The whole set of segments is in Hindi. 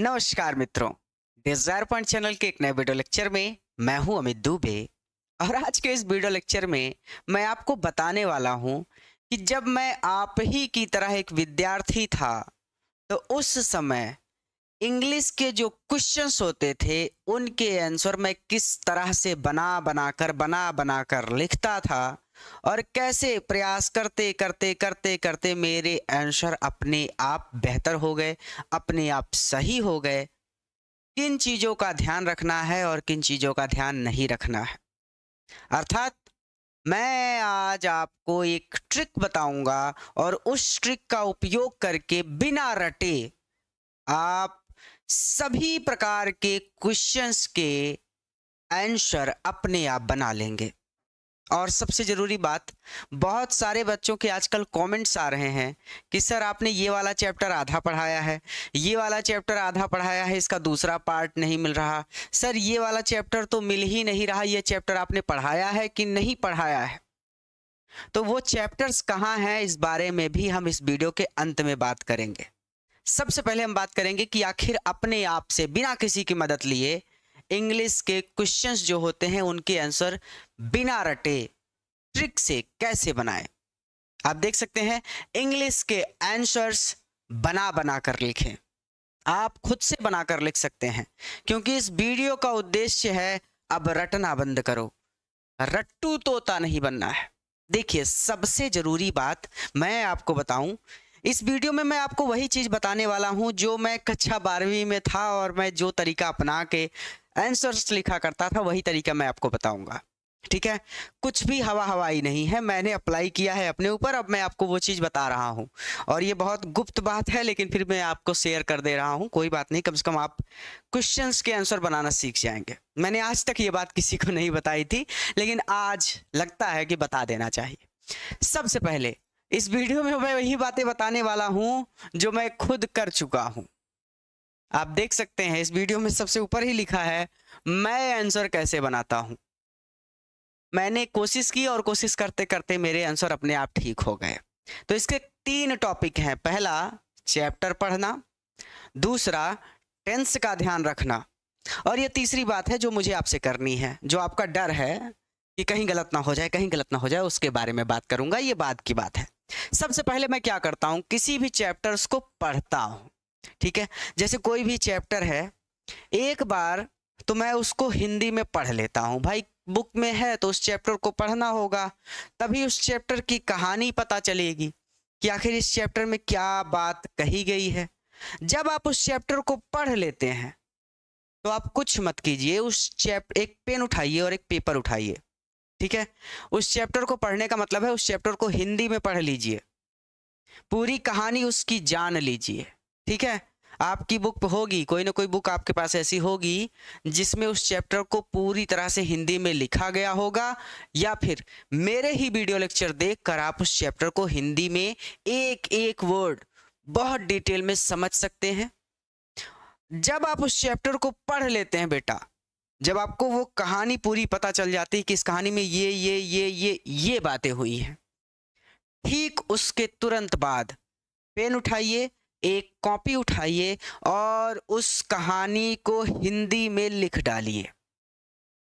नमस्कार मित्रों डिजायर पॉइंट चैनल के एक नए वीडियो लेक्चर में मैं हूं अमित दुबे और आज के इस वीडियो लेक्चर में मैं आपको बताने वाला हूं कि जब मैं आप ही की तरह एक विद्यार्थी था तो उस समय इंग्लिश के जो क्वेश्चंस होते थे उनके आंसर मैं किस तरह से बना बनाकर बना बनाकर लिखता था और कैसे प्रयास करते करते करते करते मेरे आंसर अपने आप बेहतर हो गए अपने आप सही हो गए किन चीज़ों का ध्यान रखना है और किन चीज़ों का ध्यान नहीं रखना है अर्थात मैं आज आपको एक ट्रिक बताऊंगा और उस ट्रिक का उपयोग करके बिना रटे आप सभी प्रकार के क्वेश्चंस के आंसर अपने आप बना लेंगे और सबसे ज़रूरी बात बहुत सारे बच्चों के आजकल कमेंट्स आ रहे हैं कि सर आपने ये वाला चैप्टर आधा पढ़ाया है ये वाला चैप्टर आधा पढ़ाया है इसका दूसरा पार्ट नहीं मिल रहा सर ये वाला चैप्टर तो मिल ही नहीं रहा ये चैप्टर आपने पढ़ाया है कि नहीं पढ़ाया है तो वो चैप्टर्स कहाँ हैं इस बारे में भी हम इस वीडियो के अंत में बात करेंगे सबसे पहले हम बात करेंगे कि आखिर अपने आप से बिना किसी की मदद लिए इंग्लिश के क्वेश्चंस जो होते हैं उनके आंसर बिना रटे ट्रिक से कैसे बनाए आप देख सकते हैं इंग्लिश के आंसर्स बना बना कर लिखें आप खुद से बनाकर लिख सकते हैं क्योंकि इस वीडियो का उद्देश्य है अब रटना बंद करो रट्टू तोता नहीं बनना है देखिए सबसे जरूरी बात मैं आपको बताऊं इस वीडियो में मैं आपको वही चीज़ बताने वाला हूँ जो मैं कक्षा बारहवीं में था और मैं जो तरीका अपना के आंसर्स लिखा करता था वही तरीका मैं आपको बताऊंगा ठीक है कुछ भी हवा हवाई नहीं है मैंने अप्लाई किया है अपने ऊपर अब मैं आपको वो चीज़ बता रहा हूँ और ये बहुत गुप्त बात है लेकिन फिर मैं आपको शेयर कर दे रहा हूँ कोई बात नहीं कम से कम आप क्वेश्चन के आंसर बनाना सीख जाएंगे मैंने आज तक ये बात किसी को नहीं बताई थी लेकिन आज लगता है कि बता देना चाहिए सबसे पहले इस वीडियो में मैं वही बातें बताने वाला हूँ जो मैं खुद कर चुका हूँ आप देख सकते हैं इस वीडियो में सबसे ऊपर ही लिखा है मैं आंसर कैसे बनाता हूं मैंने कोशिश की और कोशिश करते करते मेरे आंसर अपने आप ठीक हो गए तो इसके तीन टॉपिक हैं पहला चैप्टर पढ़ना दूसरा टेंस का ध्यान रखना और ये तीसरी बात है जो मुझे आपसे करनी है जो आपका डर है कि कहीं गलत ना हो जाए कहीं गलत ना हो जाए उसके बारे में बात करूंगा ये बाद की बात है सबसे पहले मैं क्या करता हूँ किसी भी चैप्टर्स को पढ़ता हूँ ठीक है जैसे कोई भी चैप्टर है एक बार तो मैं उसको हिंदी में पढ़ लेता हूँ भाई बुक में है तो उस चैप्टर को पढ़ना होगा तभी उस चैप्टर की कहानी पता चलेगी कि आखिर इस चैप्टर में क्या बात कही गई है जब आप उस चैप्टर को पढ़ लेते हैं तो आप कुछ मत कीजिए उस चैप्टर एक पेन उठाइए और एक पेपर उठाइए ठीक है उस चैप्टर को पढ़ने का मतलब है उस चैप्टर को हिंदी में पढ़ लीजिए पूरी कहानी उसकी जान लीजिए ठीक है आपकी बुक होगी कोई ना कोई बुक आपके पास ऐसी होगी जिसमें उस चैप्टर को पूरी तरह से हिंदी में लिखा गया होगा या फिर मेरे ही वीडियो लेक्चर देखकर आप उस चैप्टर को हिंदी में एक एक वर्ड बहुत डिटेल में समझ सकते हैं जब आप उस चैप्टर को पढ़ लेते हैं बेटा जब आपको वो कहानी पूरी पता चल जाती है कि इस कहानी में ये ये ये ये ये बातें हुई हैं ठीक उसके तुरंत बाद पेन उठाइए एक कॉपी उठाइए और उस कहानी को हिंदी में लिख डालिए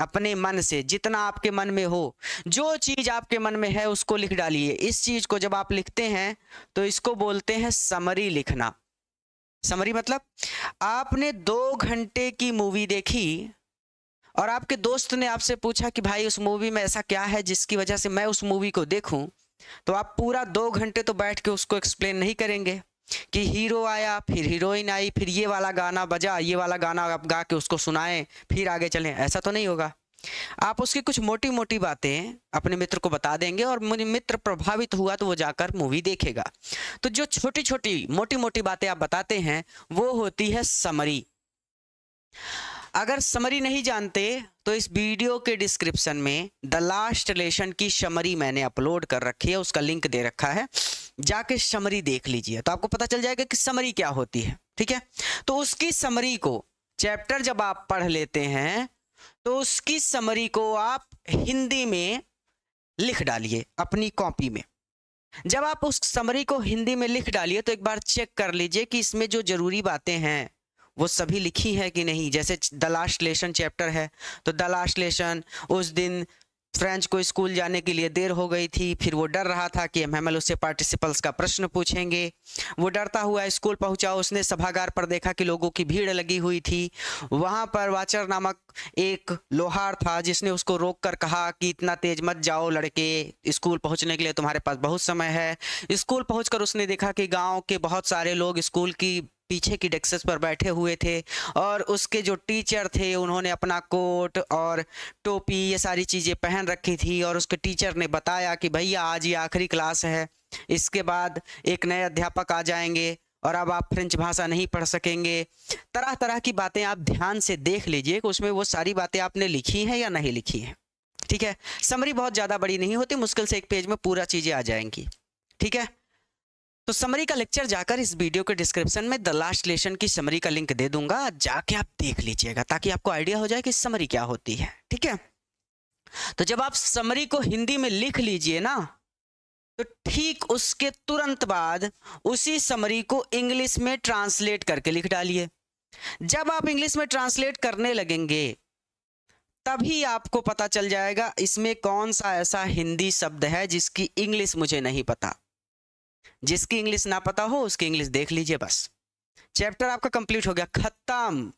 अपने मन से जितना आपके मन में हो जो चीज़ आपके मन में है उसको लिख डालिए इस चीज़ को जब आप लिखते हैं तो इसको बोलते हैं समरी लिखना समरी मतलब आपने दो घंटे की मूवी देखी और आपके दोस्त ने आपसे पूछा कि भाई उस मूवी में ऐसा क्या है जिसकी वजह से मैं उस मूवी को देखूं तो आप पूरा दो घंटे तो बैठ के उसको एक्सप्लेन नहीं करेंगे कि हीरो आया फिर हीरोइन आई फिर ये वाला गाना बजा ये वाला गाना आप गा के उसको सुनाएं फिर आगे चलें ऐसा तो नहीं होगा आप उसकी कुछ मोटी मोटी बातें अपने मित्र को बता देंगे और मित्र प्रभावित हुआ तो वो जाकर मूवी देखेगा तो जो छोटी छोटी मोटी मोटी बातें आप बताते हैं वो होती है समरी अगर समरी नहीं जानते तो इस वीडियो के डिस्क्रिप्शन में द लास्ट लेसन की समरी मैंने अपलोड कर रखी है उसका लिंक दे रखा है जाके समरी देख लीजिए तो आपको पता चल जाएगा कि समरी क्या होती है ठीक है तो उसकी समरी को चैप्टर जब आप पढ़ लेते हैं तो उसकी समरी को आप हिंदी में लिख डालिए अपनी कॉपी में जब आप उस समरी को हिंदी में लिख डालिए तो एक बार चेक कर लीजिए कि इसमें जो जरूरी बातें हैं वो सभी लिखी है कि नहीं जैसे द लास्ट चैप्टर है तो द लास्ट लेसन उस दिन फ्रेंच को स्कूल जाने के लिए देर हो गई थी फिर वो डर रहा था कि एमएमएल उससे पार्टिसिपल्स का प्रश्न पूछेंगे वो डरता हुआ स्कूल पहुंचा उसने सभागार पर देखा कि लोगों की भीड़ लगी हुई थी वहां पर वाचर नामक एक लोहार था जिसने उसको रोक कर कहा कि इतना तेज मत जाओ लड़के स्कूल पहुंचने के लिए तुम्हारे पास बहुत समय है स्कूल पहुंचकर उसने देखा कि गाँव के बहुत सारे लोग स्कूल की पीछे की डेस्क पर बैठे हुए थे और उसके जो टीचर थे उन्होंने अपना कोट और टोपी ये सारी चीज़ें पहन रखी थी और उसके टीचर ने बताया कि भैया आज ये आखिरी क्लास है इसके बाद एक नए अध्यापक आ जाएंगे और अब आप फ्रेंच भाषा नहीं पढ़ सकेंगे तरह तरह की बातें आप ध्यान से देख लीजिए कि उसमें वो सारी बातें आपने लिखी हैं या नहीं लिखी हैं ठीक है समरी बहुत ज़्यादा बड़ी नहीं होती मुश्किल से एक पेज में पूरा चीज़ें आ जाएंगी ठीक है तो समरी का लेक्चर जाकर इस वीडियो के डिस्क्रिप्शन में द लास्ट लेसन की समरी का लिंक दे दूंगा जाके आप देख लीजिएगा ताकि आपको आइडिया हो जाए कि समरी क्या होती है ठीक है तो जब आप समरी को हिंदी में लिख लीजिए ना तो ठीक उसके तुरंत बाद उसी समरी को इंग्लिश में ट्रांसलेट करके लिख डालिए जब आप इंग्लिश में ट्रांसलेट करने लगेंगे तभी आपको पता चल जाएगा इसमें कौन सा ऐसा हिंदी शब्द है जिसकी इंग्लिश मुझे नहीं पता जिसकी इंग्लिश ना पता हो उसकी इंग्लिश देख लीजिए बस चैप्टर आपका कंप्लीट हो गया खत्म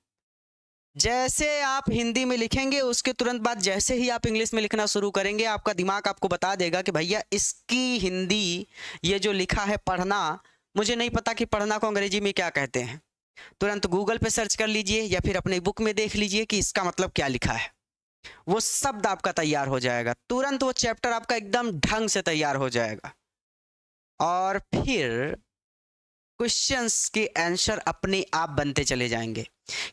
जैसे आप हिंदी में लिखेंगे उसके तुरंत बाद जैसे ही आप इंग्लिश में लिखना शुरू करेंगे आपका दिमाग आपको बता देगा कि भैया इसकी हिंदी ये जो लिखा है पढ़ना मुझे नहीं पता कि पढ़ना को अंग्रेजी में क्या कहते हैं तुरंत गूगल पे सर्च कर लीजिए या फिर अपने बुक में देख लीजिए कि इसका मतलब क्या लिखा है वो शब्द आपका तैयार हो जाएगा तुरंत वो चैप्टर आपका एकदम ढंग से तैयार हो जाएगा और फिर क्वेश्चंस के आंसर अपने आप बनते चले जाएंगे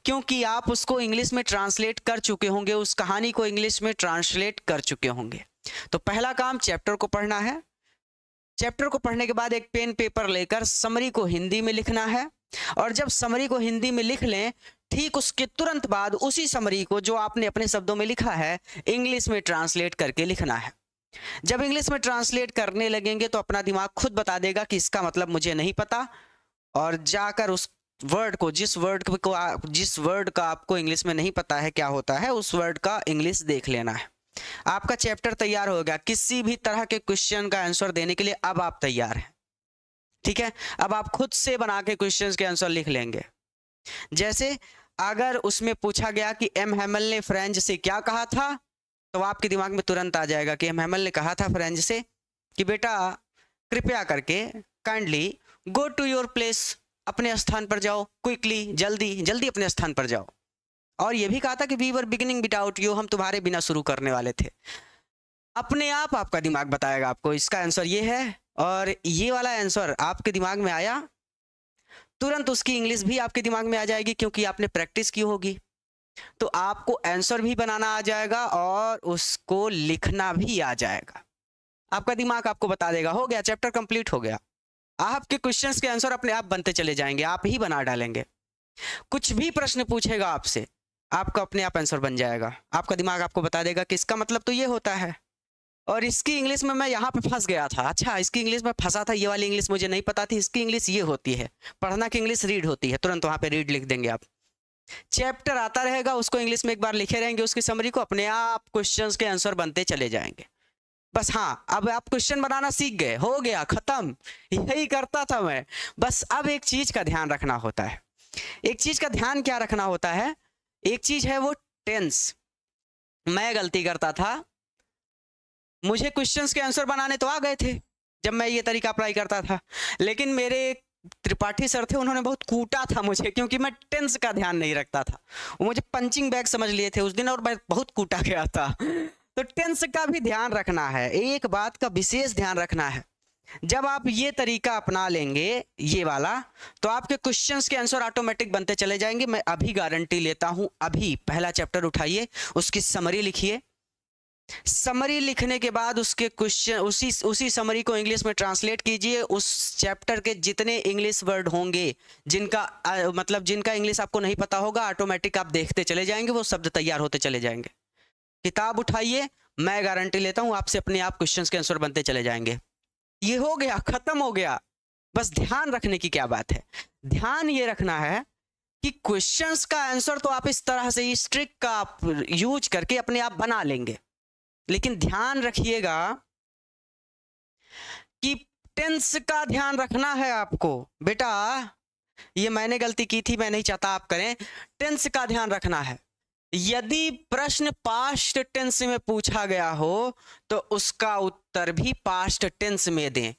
क्योंकि आप उसको इंग्लिश में ट्रांसलेट कर चुके होंगे उस कहानी को इंग्लिश में ट्रांसलेट कर चुके होंगे तो पहला काम चैप्टर को पढ़ना है चैप्टर को पढ़ने के बाद एक पेन पेपर लेकर समरी को हिंदी में लिखना है और जब समरी को हिंदी में लिख लें ठीक उसके तुरंत बाद उसी समरी को जो आपने अपने शब्दों में लिखा है इंग्लिश में ट्रांसलेट करके लिखना है जब इंग्लिश में ट्रांसलेट करने लगेंगे तो अपना दिमाग खुद बता देगा कि इसका मतलब मुझे नहीं पता और जाकर उस वर्ड को जिस वर्ड को जिस वर्ड का आपको इंग्लिश में नहीं पता है क्या होता है उस वर्ड का इंग्लिश देख लेना है आपका चैप्टर तैयार हो गया किसी भी तरह के क्वेश्चन का आंसर देने के लिए अब आप तैयार हैं ठीक है अब आप खुद से बना के क्वेश्चन के आंसर लिख लेंगे जैसे अगर उसमें पूछा गया कि एम हेमल ने फ्रेंच से क्या कहा था तो आपके दिमाग में तुरंत आ जाएगा कि हेमल ने कहा था फ्रेंड से कि बेटा कृपया करके kindly go to your place अपने स्थान पर जाओ क्विकली जल्दी जल्दी अपने स्थान पर जाओ और यह भी कहा था कि we were beginning without you हम तुम्हारे बिना शुरू करने वाले थे अपने आप आपका दिमाग बताएगा आपको इसका आंसर ये है और ये वाला आंसर आपके दिमाग में आया तुरंत उसकी इंग्लिश भी आपके दिमाग में आ जाएगी क्योंकि आपने प्रैक्टिस की होगी तो आपको आंसर भी बनाना आ जाएगा और उसको लिखना भी आ जाएगा आपका दिमाग आपको बता देगा हो गया चैप्टर कंप्लीट हो गया आपके क्वेश्चंस के आंसर अपने आप बनते चले जाएंगे आप ही बना डालेंगे कुछ भी प्रश्न पूछेगा आपसे आपका अपने आप आंसर बन जाएगा आपका दिमाग आपको बता देगा कि इसका मतलब तो ये होता है और इसकी इंग्लिश में मैं यहाँ पे फंस गया था अच्छा इसकी इंग्लिश में फंसा था ये वाली इंग्लिश मुझे नहीं पता थी इसकी इंग्लिश ये होती है पढ़ना की इंग्लिश रीड होती है तुरंत वहाँ पे रीड लिख देंगे आप चैप्टर आता रहेगा उसको इंग्लिश में एक बार लिखे रहेंगे उसकी समरी को अपने आप क्वेश्चंस के आंसर बनते चले जाएंगे बस हाँ अब आप क्वेश्चन बनाना सीख गए हो गया खत्म यही करता था मैं बस अब एक चीज का ध्यान रखना होता है एक चीज का ध्यान क्या रखना होता है एक चीज है वो टेंस मैं गलती करता था मुझे क्वेश्चंस के आंसर बनाने तो आ गए थे जब मैं ये तरीका अप्लाई करता था लेकिन मेरे एक त्रिपाठी सर थे उन्होंने बहुत कूटा था मुझे क्योंकि मैं टेंस का ध्यान नहीं रखता था वो मुझे पंचिंग बैग समझ लिए थे उस दिन और मैं बहुत कूटा गया था तो टेंस का भी ध्यान रखना है एक बात का विशेष ध्यान रखना है जब आप ये तरीका अपना लेंगे ये वाला तो आपके क्वेश्चंस के आंसर ऑटोमेटिक बनते चले जाएंगे मैं अभी गारंटी लेता हूं अभी पहला चैप्टर उठाइए उसकी समरी लिखिए समरी लिखने के बाद उसके क्वेश्चन उसी उसी समरी को इंग्लिश में ट्रांसलेट कीजिए उस चैप्टर के जितने इंग्लिश वर्ड होंगे जिनका आ, मतलब जिनका इंग्लिश आपको नहीं पता होगा ऑटोमेटिक आप देखते चले जाएंगे वो शब्द तैयार होते चले जाएंगे किताब उठाइए मैं गारंटी लेता हूं आपसे अपने आप क्वेश्चन के आंसर बनते चले जाएंगे ये हो गया खत्म हो गया बस ध्यान रखने की क्या बात है ध्यान ये रखना है कि क्वेश्चंस का आंसर तो आप इस तरह से इस ट्रिक का आप यूज करके अपने आप बना लेंगे लेकिन ध्यान रखिएगा कि टेंस का ध्यान रखना है आपको बेटा ये मैंने गलती की थी मैं नहीं चाहता आप करें टेंस का ध्यान रखना है यदि प्रश्न पास्ट टेंस में पूछा गया हो तो उसका उत्तर भी पास्ट टेंस में दें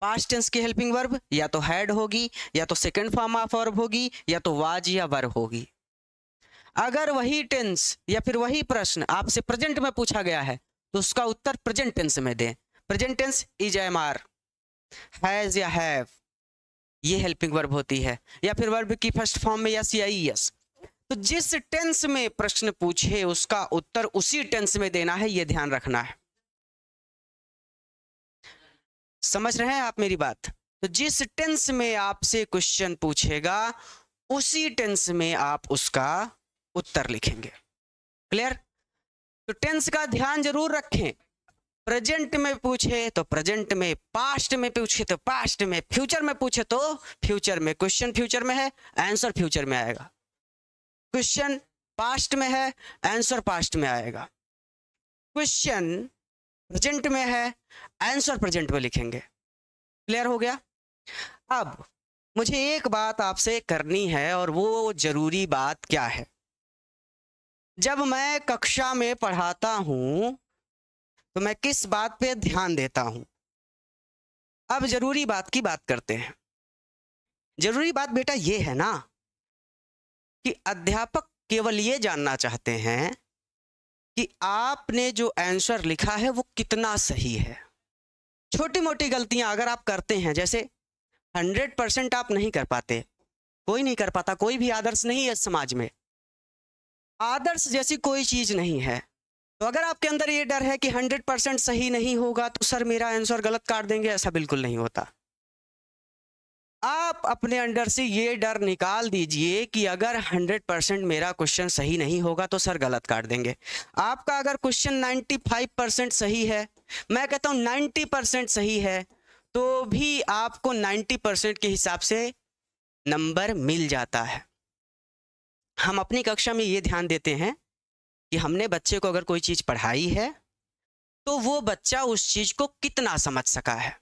पास्ट टेंस की हेल्पिंग वर्ब या तो हैड होगी या तो सेकंड फॉर्म ऑफ वर्ब होगी या तो वाज या वर्ब होगी अगर वही टेंस या फिर वही प्रश्न आपसे प्रेजेंट में पूछा गया है तो उसका उत्तर प्रेजेंट टेंस में दें present tense is am are has या हैव ये हेल्पिंग वर्ब होती है या फिर वर्ब की फर्स्ट फॉर्म में यस या यस e तो जिस टेंस में प्रश्न पूछे उसका उत्तर उसी टेंस में देना है ये ध्यान रखना है समझ रहे हैं आप मेरी बात तो जिस टेंस में आपसे क्वेश्चन पूछेगा उसी टेंस में आप उसका उत्तर लिखेंगे क्लियर तो टेंस का ध्यान जरूर रखें प्रेजेंट में पूछे तो प्रेजेंट में पास्ट में पूछे तो पास्ट में फ्यूचर में पूछे तो फ्यूचर में क्वेश्चन फ्यूचर में है आंसर फ्यूचर में आएगा क्वेश्चन पास्ट में है आंसर पास्ट में आएगा क्वेश्चन प्रेजेंट में है आंसर प्रेजेंट में लिखेंगे क्लियर हो गया अब मुझे एक बात आपसे करनी है और वो जरूरी बात क्या है जब मैं कक्षा में पढ़ाता हूं तो मैं किस बात पे ध्यान देता हूं अब जरूरी बात की बात करते हैं जरूरी बात बेटा ये है ना कि अध्यापक केवल ये जानना चाहते हैं कि आपने जो आंसर लिखा है वो कितना सही है छोटी मोटी गलतियां अगर आप करते हैं जैसे हंड्रेड परसेंट आप नहीं कर पाते कोई नहीं कर पाता कोई भी आदर्श नहीं है समाज में आदर्श जैसी कोई चीज़ नहीं है तो अगर आपके अंदर ये डर है कि हंड्रेड परसेंट सही नहीं होगा तो सर मेरा आंसर गलत काट देंगे ऐसा बिल्कुल नहीं होता आप अपने अंडर से ये डर निकाल दीजिए कि अगर 100 परसेंट मेरा क्वेश्चन सही नहीं होगा तो सर गलत काट देंगे आपका अगर क्वेश्चन 95 परसेंट सही है मैं कहता हूँ 90 परसेंट सही है तो भी आपको 90 परसेंट के हिसाब से नंबर मिल जाता है हम अपनी कक्षा में ये ध्यान देते हैं कि हमने बच्चे को अगर कोई चीज़ पढ़ाई है तो वो बच्चा उस चीज़ को कितना समझ सका है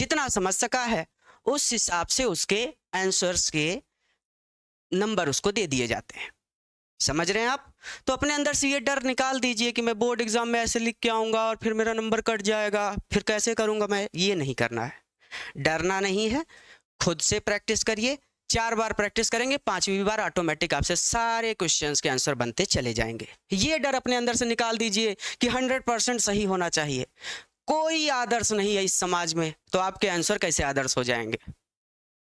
जितना समझ सका है उस हिसाब से उसके आंसर्स के नंबर उसको दे दिए जाते हैं समझ रहे हैं आप तो अपने अंदर से ये डर निकाल दीजिए कि मैं बोर्ड एग्जाम में ऐसे लिख के आऊँगा और फिर मेरा नंबर कट जाएगा फिर कैसे करूँगा मैं ये नहीं करना है डरना नहीं है खुद से प्रैक्टिस करिए चार बार प्रैक्टिस करेंगे पांचवी बार ऑटोमेटिक आपसे सारे क्वेश्चन के आंसर बनते चले जाएंगे ये डर अपने अंदर से निकाल दीजिए कि हंड्रेड परसेंट सही होना चाहिए कोई आदर्श नहीं है इस समाज में तो आपके आंसर कैसे आदर्श हो जाएंगे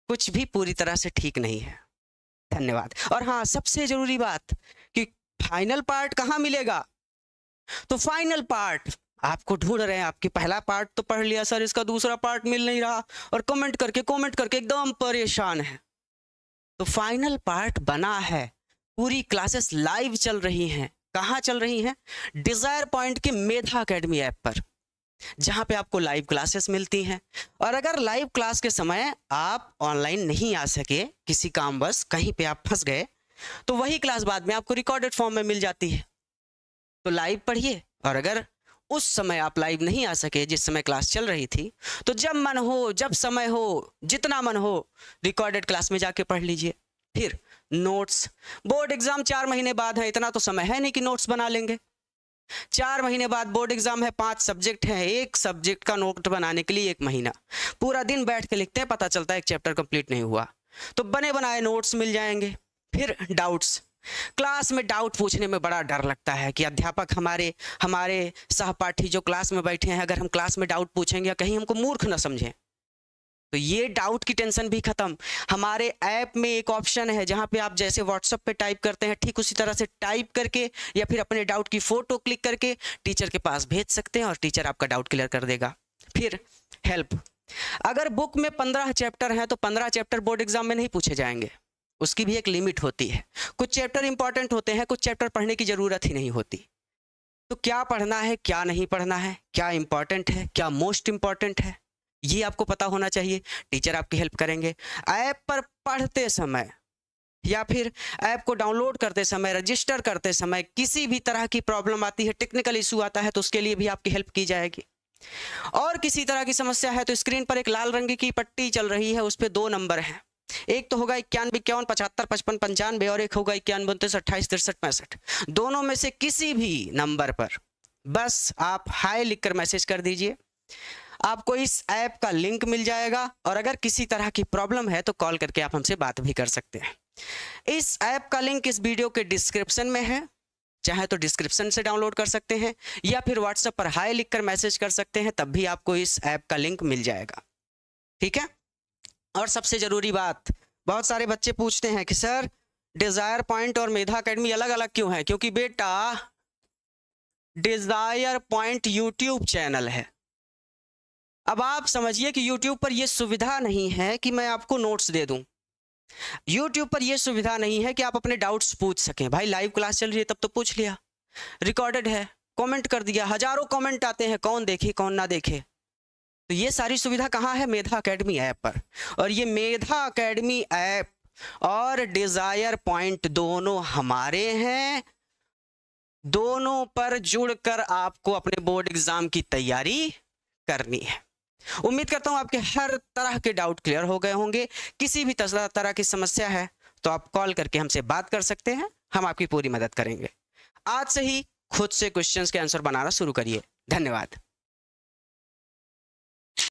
कुछ भी पूरी तरह से ठीक नहीं है धन्यवाद और हाँ सबसे जरूरी बात कि फाइनल पार्ट कहाँ मिलेगा तो फाइनल पार्ट आपको ढूंढ रहे हैं आपके पहला पार्ट तो पढ़ लिया सर इसका दूसरा पार्ट मिल नहीं रहा और कमेंट करके कमेंट करके एकदम परेशान है तो फाइनल पार्ट बना है पूरी क्लासेस लाइव चल रही हैं कहाँ चल रही हैं डिज़ायर पॉइंट के मेधा अकेडमी ऐप पर जहाँ पे आपको लाइव क्लासेस मिलती हैं और अगर लाइव क्लास के समय आप ऑनलाइन नहीं आ सके किसी कामवश कहीं पे आप फंस गए तो वही क्लास बाद में आपको रिकॉर्डेड फॉर्म में मिल जाती है तो लाइव पढ़िए और अगर उस समय आप लाइव नहीं आ सके जिस समय क्लास चल रही थी तो जब मन हो जब समय हो जितना मन हो रिकॉर्डेड क्लास में जाके पढ़ लीजिए फिर नोट्स बोर्ड एग्जाम चार महीने बाद है इतना तो समय है नहीं कि नोट्स बना लेंगे चार महीने बाद बोर्ड एग्जाम है पांच सब्जेक्ट है एक सब्जेक्ट का नोट बनाने के लिए एक महीना पूरा दिन बैठ के लिखते हैं पता चलता है एक चैप्टर कंप्लीट नहीं हुआ तो बने बनाए नोट्स मिल जाएंगे फिर डाउट्स क्लास में डाउट पूछने में बड़ा डर लगता है कि अध्यापक हमारे हमारे सहपाठी जो क्लास में बैठे हैं अगर हम क्लास में डाउट पूछेंगे या कहीं हमको मूर्ख ना समझें तो ये डाउट की टेंशन भी खत्म हमारे ऐप में एक ऑप्शन है जहां पे आप जैसे व्हाट्सएप पे टाइप करते हैं ठीक उसी तरह से टाइप करके या फिर अपने डाउट की फ़ोटो क्लिक करके टीचर के पास भेज सकते हैं और टीचर आपका डाउट क्लियर कर देगा फिर हेल्प अगर बुक में पंद्रह चैप्टर हैं तो पंद्रह चैप्टर बोर्ड एग्जाम में नहीं पूछे जाएंगे उसकी भी एक लिमिट होती है कुछ चैप्टर इंपॉर्टेंट होते हैं कुछ चैप्टर पढ़ने की ज़रूरत ही नहीं होती तो क्या पढ़ना है क्या नहीं पढ़ना है क्या इंपॉर्टेंट है क्या मोस्ट इंपॉर्टेंट है ये आपको पता होना चाहिए टीचर आपकी हेल्प करेंगे ऐप पर पढ़ते समय या फिर ऐप को डाउनलोड करते समय रजिस्टर करते समय किसी भी तरह की प्रॉब्लम आती है टेक्निकल इशू आता है तो उसके लिए भी आपकी हेल्प की जाएगी और किसी तरह की समस्या है तो स्क्रीन पर एक लाल रंग की पट्टी चल रही है उस पर दो नंबर हैं एक तो होगा इक्यानवे इक्यावन पचहत्तर पचपन पंचानवे और एक होगा इक्यानवे उनतीस अट्ठाईस तिरसठ पैंसठ दोनों में से किसी भी नंबर पर बस आप हाई लिखकर मैसेज कर दीजिए आपको इस ऐप का लिंक मिल जाएगा और अगर किसी तरह की प्रॉब्लम है तो कॉल करके आप हमसे बात भी कर सकते हैं इस ऐप का लिंक इस वीडियो के डिस्क्रिप्शन में है चाहे तो डिस्क्रिप्शन से डाउनलोड कर सकते हैं या फिर व्हाट्सएप पर हाई लिखकर मैसेज कर सकते हैं तब भी आपको इस ऐप का लिंक मिल जाएगा ठीक है और सबसे ज़रूरी बात बहुत सारे बच्चे पूछते हैं कि सर डिज़ायर पॉइंट और मेधा अकेडमी अलग अलग क्यों है क्योंकि बेटा डिज़ायर पॉइंट यूट्यूब चैनल है अब आप समझिए कि यूट्यूब पर यह सुविधा नहीं है कि मैं आपको नोट्स दे दूं यूट्यूब पर यह सुविधा नहीं है कि आप अपने डाउट्स पूछ सकें भाई लाइव क्लास चल रही है तब तो पूछ लिया रिकॉर्डेड है कमेंट कर दिया हजारों कमेंट आते हैं कौन देखे कौन ना देखे तो ये सारी सुविधा कहाँ है मेधा अकेडमी ऐप पर और ये मेधा अकेडमी ऐप और डिजायर पॉइंट दोनों हमारे हैं दोनों पर जुड़कर आपको अपने बोर्ड एग्जाम की तैयारी करनी है उम्मीद करता हूं आपके हर तरह के डाउट क्लियर हो गए होंगे किसी भी तरह की समस्या है तो आप कॉल करके हमसे बात कर सकते हैं हम आपकी पूरी मदद करेंगे आज से ही खुद से क्वेश्चंस के आंसर बनाना शुरू करिए धन्यवाद